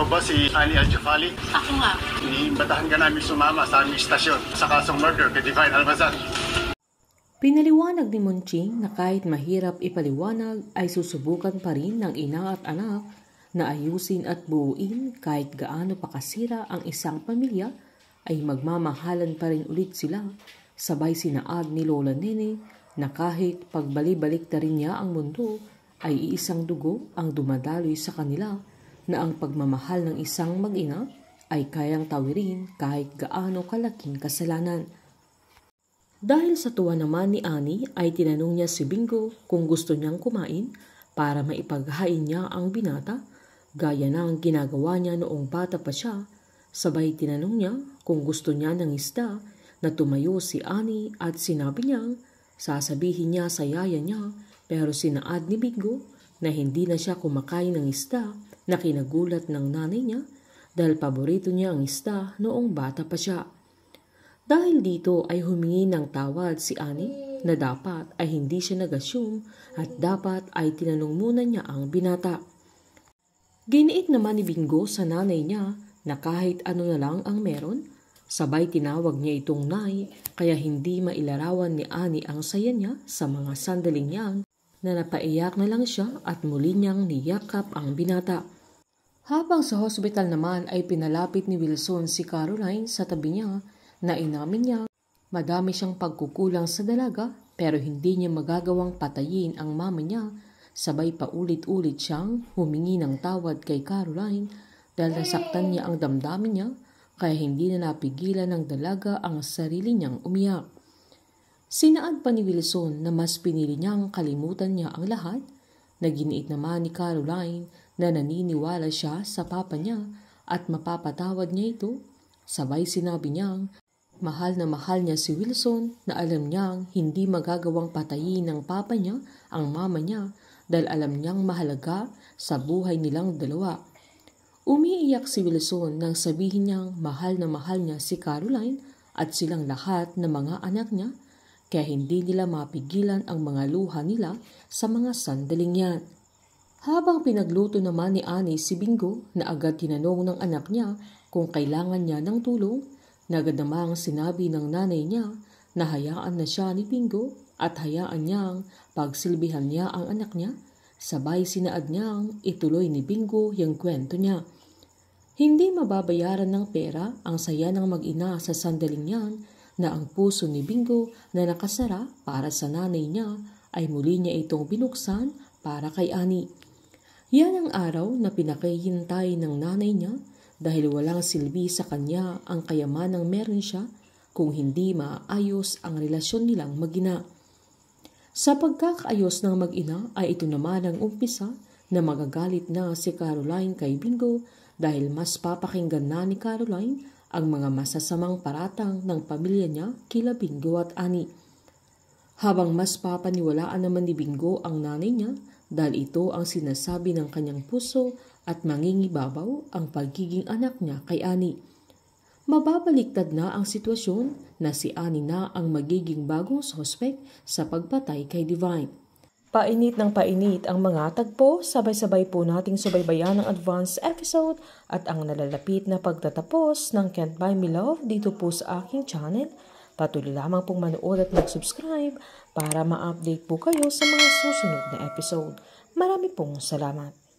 Ikaw ba si Ali Aljafali? Ako nga. Inimbatahan ka namin sumama sa aming istasyon sa kasong murder kay Divine Almazan. Pinaliwanag ni Munching na kahit mahirap ipaliwanag ay susubukan pa rin ng ina at anak na ayusin at buuin kahit gaano pa kasira ang isang pamilya ay magmamahalan pa rin ulit sila sabay sinaad ni Lola Nene na kahit pagbalibalik na rin niya ang mundo ay iisang dugo ang dumadaloy sa kanila na ang pagmamahal ng isang mag-ina ay kayang tawirin kahit gaano kalaking kasalanan. Dahil sa tuwa naman ni Ani ay tinanong niya si Bingo kung gusto niyang kumain para maipaghain niya ang binata gaya na ang ginagawa niya noong bata pa siya. Sabay tinanong niya kung gusto niya ng isda na tumayo si Ani at sinabi niyang sasabihin niya sa yaya niya pero sinaad ni Bingo na hindi na siya kumakain ng isda na kinagulat ng nanay niya dahil paborito niya ang isda noong bata pa siya. Dahil dito ay humingi ng tawad si Ani na dapat ay hindi siya nag-assume at dapat ay tinanong muna niya ang binata. Giniit naman ni Bingo sa nanay niya na kahit ano na lang ang meron, sabay tinawag niya itong nay kaya hindi mailarawan ni Ani ang saya niya sa mga sandaling niyang na napaiyak na lang siya at muli niyang niyakap ang binata. Habang sa hospital naman ay pinalapit ni Wilson si Caroline sa tabi niya na inamin niya madami siyang pagkukulang sa dalaga pero hindi niya magagawang patayin ang mama niya sabay paulit-ulit siyang humingi ng tawad kay Caroline dahil nasaktan niya ang damdamin niya kaya hindi na napigilan ng dalaga ang sarili niyang umiyak. Sinaad pa ni Wilson na mas pinili niyang kalimutan niya ang lahat na naman ni Caroline na naniniwala siya sa papa niya at mapapatawad niya ito. Sabay sinabi niyang mahal na mahal niya si Wilson na alam niyang hindi magagawang patayin ng papa niya ang mama niya dahil alam niyang mahalaga sa buhay nilang dalawa. Umiiyak si Wilson nang sabihin niyang mahal na mahal niya si Caroline at silang lahat ng mga anak niya kaya hindi nila mapigilan ang mga luha nila sa mga sandaling yan. Habang pinagluto naman ni Ani si Bingo na agad tinanong ng anak niya kung kailangan niya ng tulong, nagadama ang sinabi ng nanay niya na hayaan na siya ni Bingo at hayaan niyang pagsilbihan niya ang anak niya, sabay sinaad niyang ituloy ni Bingo yung kwento niya. Hindi mababayaran ng pera ang saya ng mag-ina sa sandaling yan na ang puso ni Bingo na nakasara para sa nanay niya ay muli niya itong binuksan para kay Ani. Yan ang araw na pinakahintay ng nanay niya dahil walang silbi sa kanya ang kayamanang meron siya kung hindi maayos ang relasyon nilang magina. Sa pagkakaayos ng mag-ina ay ito naman ang umpisa na magagalit na si Caroline kay Bingo dahil mas papakinggan na ni Caroline ang mga masasamang paratang ng pamilya niya kila Bingo at Ani. Habang mas papaniwalaan naman ni Bingo ang nanay niya dahil ito ang sinasabi ng kanyang puso at mangingibabaw ang pagiging anak niya kay Ani. Mababaliktad na ang sitwasyon na si Ani na ang magiging bagong sospek sa pagpatay kay Divine. Painit ng painit ang mga tagpo, sabay-sabay po nating subaybayan ang advanced episode at ang nalalapit na pagtatapos ng Can't Buy Me Love dito po sa aking channel. Patuloy lamang pong manood at mag-subscribe para ma-update po kayo sa mga susunod na episode. Marami pong salamat!